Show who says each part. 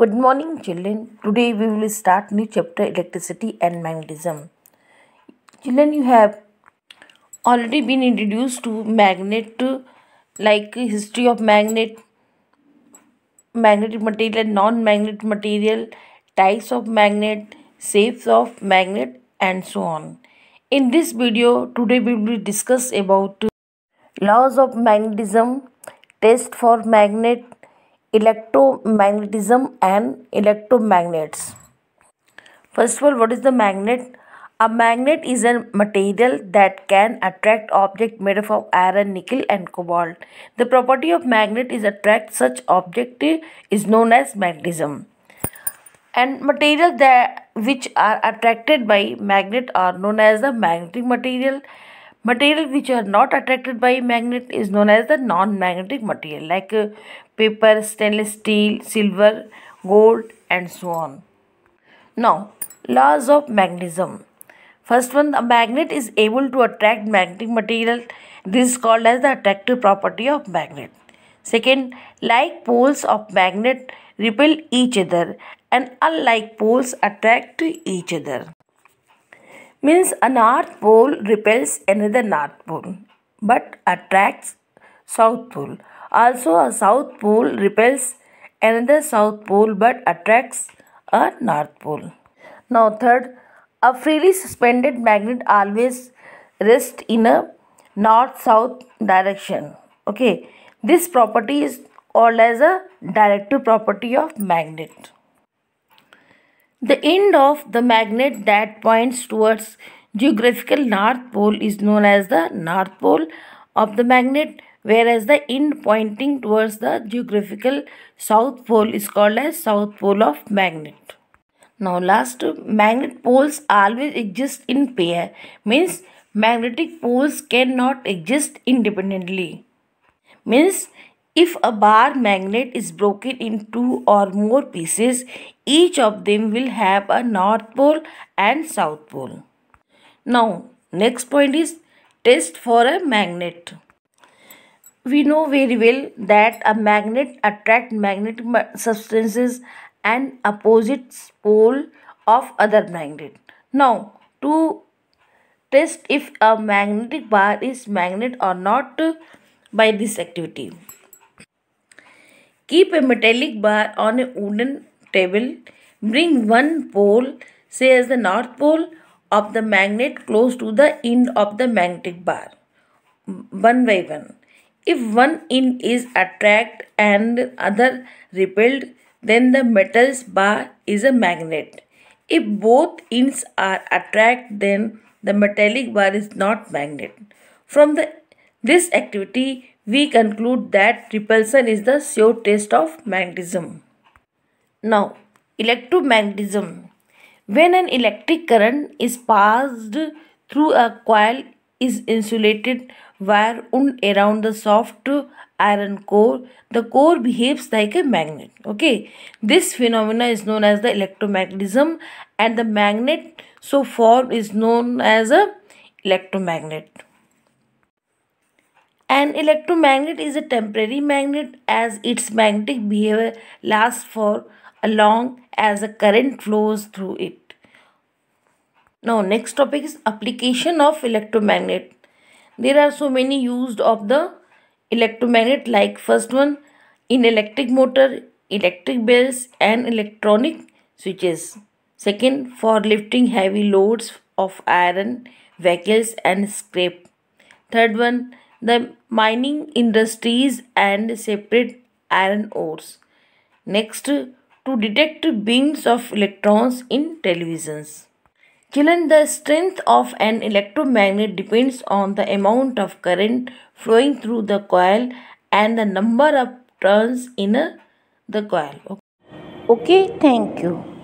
Speaker 1: Good morning children. Today we will start new chapter electricity and magnetism. Children you have already been introduced to magnet like history of magnet magnetic material non-magnetic material types of magnet shapes of magnet and so on. In this video today we will discuss about laws of magnetism test for magnet electromagnetism and electromagnets first of all what is the magnet a magnet is a material that can attract objects made of iron, nickel and cobalt. The property of magnet is attract such object is known as magnetism. And materials that which are attracted by magnet are known as the magnetic material Material which are not attracted by magnet is known as the non-magnetic material like uh, paper, stainless steel, silver, gold and so on. Now, laws of magnetism. First one, the magnet is able to attract magnetic material. This is called as the attractive property of magnet. Second, like poles of magnet repel each other and unlike poles attract to each other means a north pole repels another north pole but attracts south pole also a south pole repels another south pole but attracts a north pole now third a freely suspended magnet always rests in a north south direction okay this property is called as a directive property of magnet the end of the magnet that points towards geographical north pole is known as the north pole of the magnet whereas the end pointing towards the geographical south pole is called as south pole of magnet. Now last magnet poles always exist in pair means magnetic poles cannot exist independently means if a bar magnet is broken in two or more pieces, each of them will have a north pole and south pole. Now, next point is test for a magnet. We know very well that a magnet attract magnetic substances and opposite pole of other magnet. Now, to test if a magnetic bar is magnet or not by this activity. Keep a metallic bar on a wooden table. Bring one pole, say as the north pole of the magnet close to the end of the magnetic bar. One by one. If one end is attracted and other repelled, then the metal's bar is a magnet. If both ends are attracted, then the metallic bar is not magnet. From the, this activity, we conclude that repulsion is the sure test of magnetism. Now, electromagnetism. When an electric current is passed through a coil is insulated wire wound around the soft iron core, the core behaves like a magnet. Okay, this phenomena is known as the electromagnetism and the magnet so formed is known as a electromagnet. An electromagnet is a temporary magnet as its magnetic behavior lasts for as long as a current flows through it. Now next topic is application of electromagnet. There are so many used of the electromagnet like first one in electric motor, electric bells and electronic switches. Second for lifting heavy loads of iron, vehicles and scrap. Third one the mining industries and separate iron ores. Next, to detect beams of electrons in televisions. Killen, the strength of an electromagnet depends on the amount of current flowing through the coil and the number of turns in a, the coil. Okay, okay thank you.